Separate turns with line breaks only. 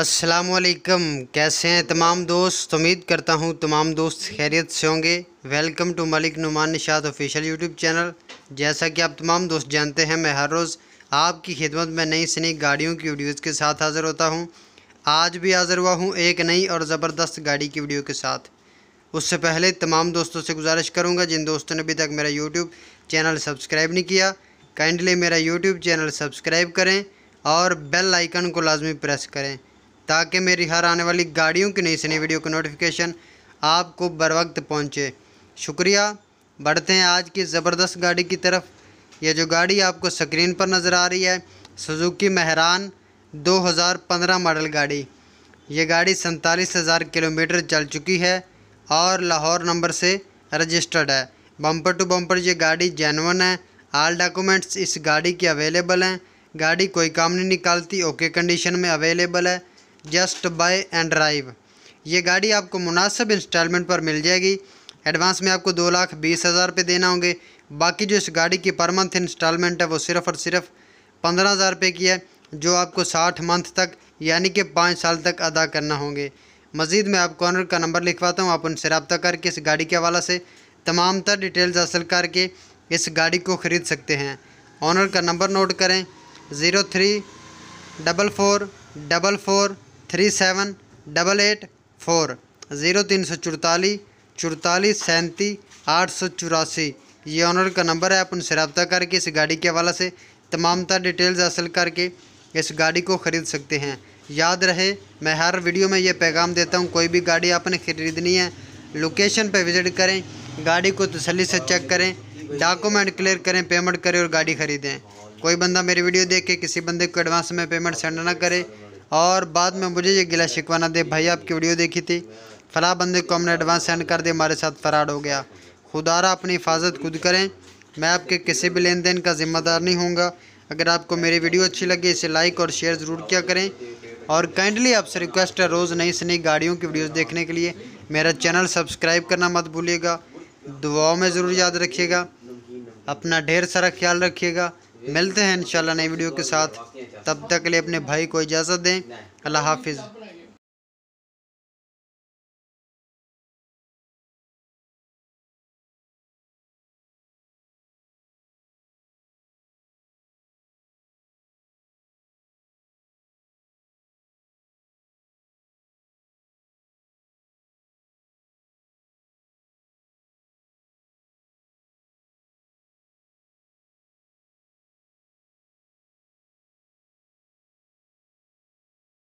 असलकम कैसे हैं तमाम दोस्त उम्मीद करता हूँ तमाम दोस्त खैरियत से होंगे welcome to Malik Numan Nishat official YouTube channel जैसा कि आप तमाम दोस्त जानते हैं मैं हर रोज़ आपकी खिदमत में नई से गाड़ियों की वीडियोज़ के साथ हाज़िर होता हूँ आज भी हाज़िर हुआ हूँ एक नई और ज़बरदस्त गाड़ी की वीडियो के साथ उससे पहले तमाम दोस्तों से गुजारिश करूँगा जिन दोस्तों ने अभी तक मेरा यूट्यूब चैनल सब्सक्राइब नहीं किया काइंडली मेरा यूट्यूब चैनल सब्सक्राइब करें और बेल आइकन को लाजमी प्रेस करें ताकि मेरी हर आने वाली गाड़ियों की नई से नई वीडियो की नोटिफिकेशन आपको बर वक्त पहुँचे शुक्रिया बढ़ते हैं आज की ज़बरदस्त गाड़ी की तरफ यह जो गाड़ी आपको स्क्रीन पर नज़र आ रही है सुजुकी महरान 2015 मॉडल गाड़ी ये गाड़ी सैंतालीस हज़ार किलोमीटर चल चुकी है और लाहौर नंबर से रजिस्टर्ड है बम्पर टू बम्पर ये गाड़ी जैनवन है आल डॉक्यूमेंट्स इस गाड़ी के अवेलेबल हैं गाड़ी कोई काम नहीं निकालती ओके कंडीशन में अवेलेबल है जस्ट बाय एंड ड्राइव ये गाड़ी आपको मुनासिब इंस्टॉलमेंट पर मिल जाएगी एडवांस में आपको दो लाख बीस हज़ार रुपये देना होंगे बाकी जो इस गाड़ी की पर मंथ इंस्टॉलमेंट है वो सिर्फ़ और सिर्फ पंद्रह हज़ार रुपये की है जो आपको साठ मंथ तक यानी कि पाँच साल तक अदा करना होंगे मज़ीद मैं आपको ऑनर का नंबर लिखवाता हूँ आप उनसे रबता करके इस गाड़ी के हवाला से तमाम तर डिटेल्स हासिल करके इस गाड़ी को ख़रीद सकते हैं ऑनर का नंबर नोट करें zero three double four double four three seven double eight four zero तीन सौ चौतालीस चौतालीस सैंतीस आठ सौ चौरासी ये ऑनर का नंबर है आप उनसे रबता करके इस गाड़ी के हवाले से तमाम तर डिटेल्स हासिल करके इस गाड़ी को ख़रीद सकते हैं याद रहे मैं हर वीडियो में ये पैगाम देता हूँ कोई भी गाड़ी आपने ख़रीदनी है लोकेशन पर विज़िट करें गाड़ी को तसली से चेक करें डॉक्यूमेंट क्लियर करें पेमेंट करें और गाड़ी ख़रीदें कोई बंदा मेरी वीडियो देख के किसी बंदे को एडवांस में पेमेंट सेंड ना करे और बाद में मुझे ये गिला शिकवाना दे भाई आपकी वीडियो देखी थी फला बंदे को हमने एडवांस सेंड कर दिया हमारे साथ फरार हो गया खुदारा अपनी हिफाजत खुद करें मैं आपके किसी भी लेन देन का ज़िम्मेदार नहीं हूँ अगर आपको मेरी वीडियो अच्छी लगी इसे लाइक और शेयर ज़रूर किया करें और काइंडली आपसे रिक्वेस्ट है रोज़ नई से नई गाड़ियों की वीडियोस देखने के लिए मेरा चैनल सब्सक्राइब करना मत भूलिएगा दुआओं में ज़रूर याद रखिएगा अपना ढेर सारा ख्याल रखिएगा मिलते हैं इंशाल्लाह नई वीडियो के साथ तब तक के लिए अपने भाई को इजाज़त दें अल्लाह हाफिज़